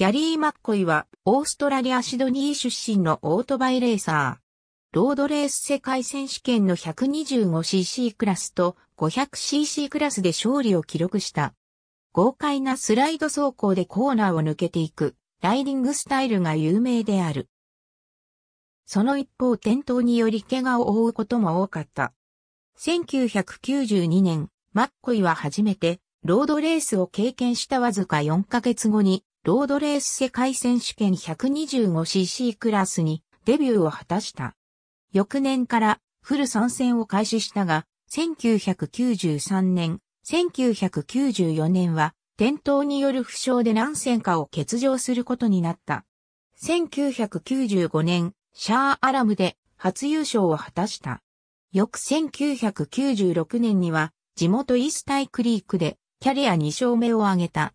ギャリー・マッコイは、オーストラリア・シドニー出身のオートバイレーサー。ロードレース世界選手権の 125cc クラスと 500cc クラスで勝利を記録した。豪快なスライド走行でコーナーを抜けていく、ライディングスタイルが有名である。その一方転倒により怪我を負うことも多かった。1992年、マッコイは初めて、ロードレースを経験したわずか4ヶ月後に、ロードレース世界選手権 125cc クラスにデビューを果たした。翌年からフル参戦を開始したが、1993年、1994年は転倒による負傷で何戦かを欠場することになった。1995年、シャーアラムで初優勝を果たした。翌1996年には地元イースタイクリークでキャリア2勝目を挙げた。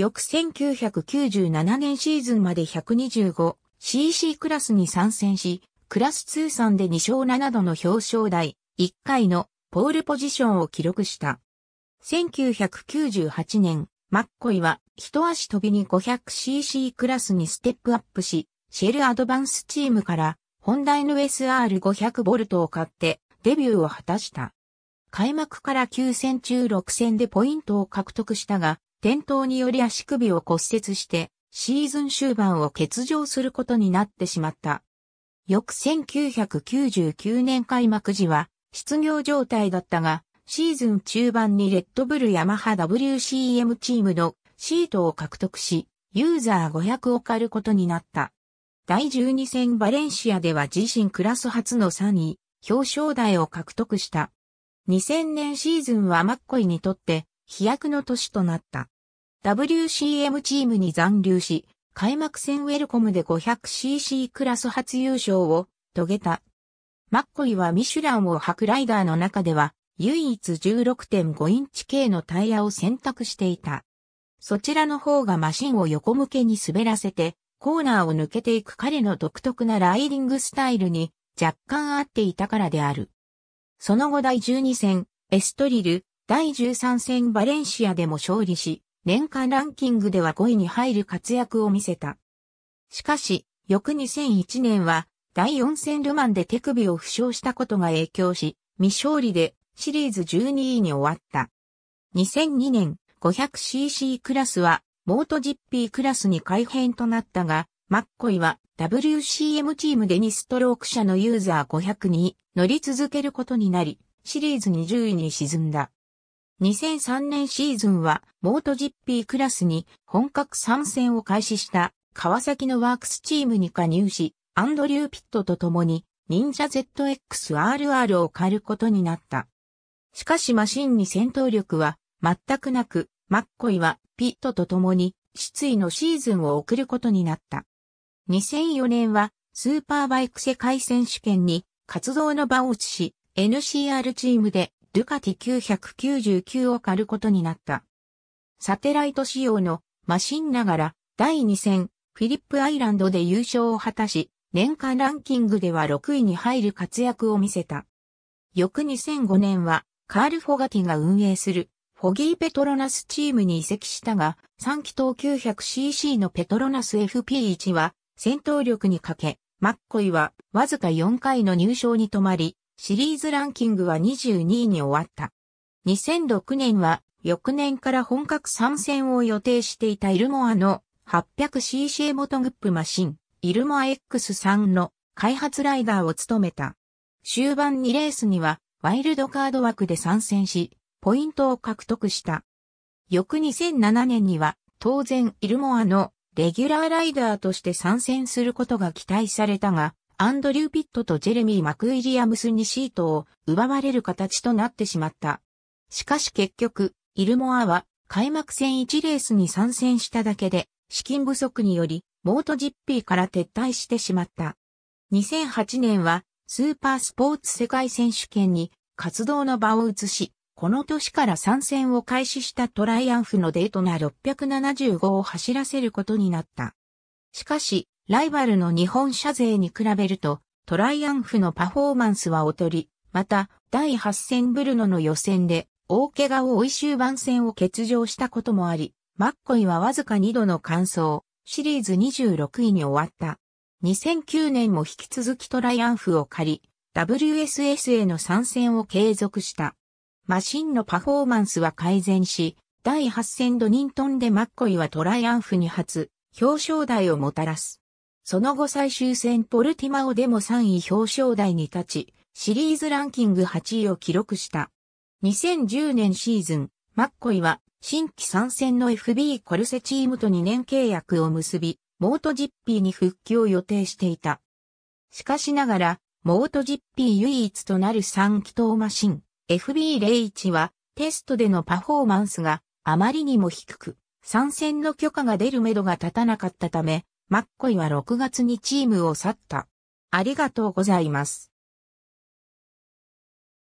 翌1997年シーズンまで 125cc クラスに参戦し、クラス通算で2勝7度の表彰台、1回のポールポジションを記録した。1998年、マッコイは一足飛びに 500cc クラスにステップアップし、シェルアドバンスチームから本題の SR500 ボルトを買ってデビューを果たした。開幕から9戦中6戦でポイントを獲得したが、転倒により足首を骨折して、シーズン終盤を欠場することになってしまった。翌1999年開幕時は、失業状態だったが、シーズン中盤にレッドブルヤマハ WCM チームのシートを獲得し、ユーザー500を借ることになった。第12戦バレンシアでは自身クラス初の3位、表彰台を獲得した。2000年シーズンはマッコイにとって飛躍の年となった。WCM チームに残留し、開幕戦ウェルコムで 500cc クラス初優勝を遂げた。マッコイはミシュランを履くライダーの中では唯一16.5インチ系のタイヤを選択していた。そちらの方がマシンを横向けに滑らせてコーナーを抜けていく彼の独特なライディングスタイルに若干合っていたからである。その後第12戦エストリル第13戦バレンシアでも勝利し、年間ランキングでは5位に入る活躍を見せた。しかし、翌2001年は、第4戦ルマンで手首を負傷したことが影響し、未勝利でシリーズ12位に終わった。2002年 500cc クラスは、モート GP クラスに改変となったが、マッコイは WCM チームで2ストローク車のユーザー500に乗り続けることになり、シリーズ20位に沈んだ。2003年シーズンは、モート GP クラスに本格参戦を開始した川崎のワークスチームに加入し、アンドリュー・ピットと共に、忍者 ZXRR を借ることになった。しかしマシンに戦闘力は全くなく、マッコイはピットと共に失意のシーズンを送ることになった。2004年はスーパーバイク世界選手権に活動の場を移し、NCR チームでドゥカティ999を借ることになった。サテライト仕様のマシンながら第2戦フィリップアイランドで優勝を果たし、年間ランキングでは6位に入る活躍を見せた。翌2005年はカール・フォガティが運営するフォギー・ペトロナスチームに移籍したが、3気筒 900cc のペトロナス FP1 は戦闘力に欠け、マッコイはわずか4回の入賞に止まり、シリーズランキングは22位に終わった。2006年は翌年から本格参戦を予定していたイルモアの 800cc モトグップマシン、イルモア X3 の開発ライダーを務めた。終盤2レースにはワイルドカード枠で参戦し、ポイントを獲得した。翌2007年には当然イルモアのレギュラーライダーとして参戦することが期待されたが、アンドリュー・ピットとジェレミー・マクウィリアムスにシートを奪われる形となってしまった。しかし結局、イルモアは開幕戦1レースに参戦しただけで、資金不足により、モートジッピーから撤退してしまった。2008年は、スーパースポーツ世界選手権に活動の場を移し、この年から参戦を開始したトライアンフのデートナ675を走らせることになった。しかし、ライバルの日本車勢に比べると、トライアンフのパフォーマンスは劣り、また、第8戦ブルノの予選で、大怪我を追い終盤戦を欠場したこともあり、マッコイはわずか2度の完走、シリーズ26位に終わった。2009年も引き続きトライアンフを借り、WSS への参戦を継続した。マシンのパフォーマンスは改善し、第8戦ドニントンでマッコイはトライアンフに初、表彰台をもたらす。その後最終戦ポルティマオでも3位表彰台に立ち、シリーズランキング8位を記録した。2010年シーズン、マッコイは新規参戦の FB コルセチームと2年契約を結び、モートジッピーに復帰を予定していた。しかしながら、モートジッピー唯一となる3気筒マシン、FB01 はテストでのパフォーマンスがあまりにも低く、参戦の許可が出る目処が立たなかったため、マッコイは6月にチームを去った。ありがとうございます。